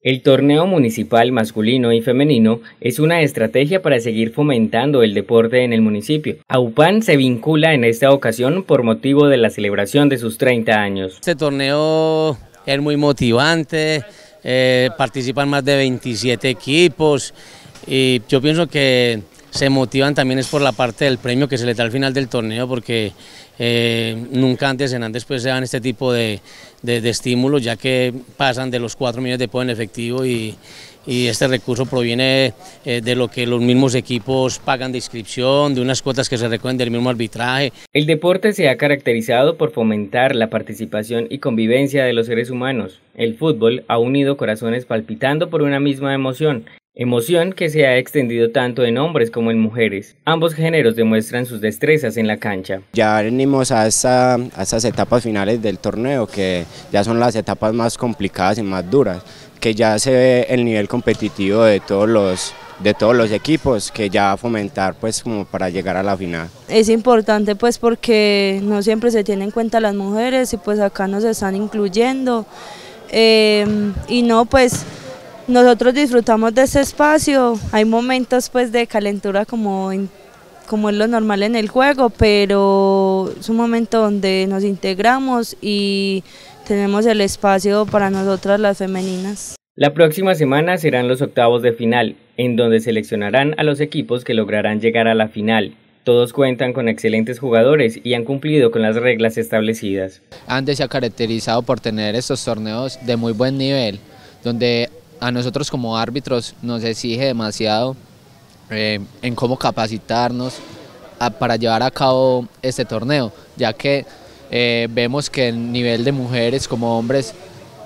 El torneo municipal masculino y femenino es una estrategia para seguir fomentando el deporte en el municipio. AUPAN se vincula en esta ocasión por motivo de la celebración de sus 30 años. Este torneo es muy motivante, eh, participan más de 27 equipos, y yo pienso que se motivan también es por la parte del premio que se le da al final del torneo, porque eh, nunca antes en antes pues, se dan este tipo de, de, estímulos, ya que pasan de los 4 millones de pesos en efectivo y, este recurso proviene eh, de lo que los mismos equipos pagan de inscripción, de unas cuotas que se recogen del mismo arbitraje. El deporte se ha caracterizado por fomentar la participación y convivencia de los seres humanos. El fútbol ha unido corazones palpitando por una misma emoción emoción que se ha extendido tanto en hombres como en mujeres. Ambos géneros demuestran sus destrezas en la cancha. Ya venimos a, a estas etapas finales del torneo, que ya son las etapas más complicadas y más duras, que ya se ve el nivel competitivo de todos los de todos los equipos que ya va a fomentar pues como para llegar a la final. Es importante pues porque no siempre se tienen en cuenta las mujeres y pues acá nos están incluyendo em, y no pues nosotros disfrutamos de ese espacio, hay momentos pues de calentura como, como es lo normal en el juego, pero es un momento donde nos integramos y tenemos el espacio para nosotras las femeninas. La próxima semana serán los octavos de final, en donde seleccionarán a los equipos que lograrán llegar a la final. Todos cuentan con excelentes jugadores y han cumplido con las reglas establecidas. Andes se ha caracterizado por tener estos torneos de muy buen nivel, donde a nosotros como árbitros nos exige demasiado eh, en cómo capacitarnos para llevar a cabo este torneo, ya que eh, vemos que el nivel de mujeres como hombres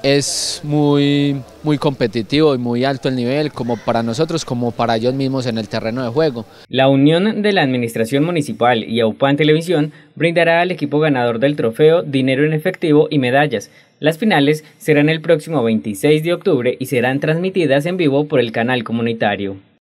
es muy, muy competitivo y muy alto el nivel, como para nosotros, como para ellos mismos en el terreno de juego. La unión de la Administración Municipal y Aupan Televisión brindará al equipo ganador del trofeo dinero en efectivo y medallas. Las finales serán el próximo 26 de octubre y serán transmitidas en vivo por el canal comunitario.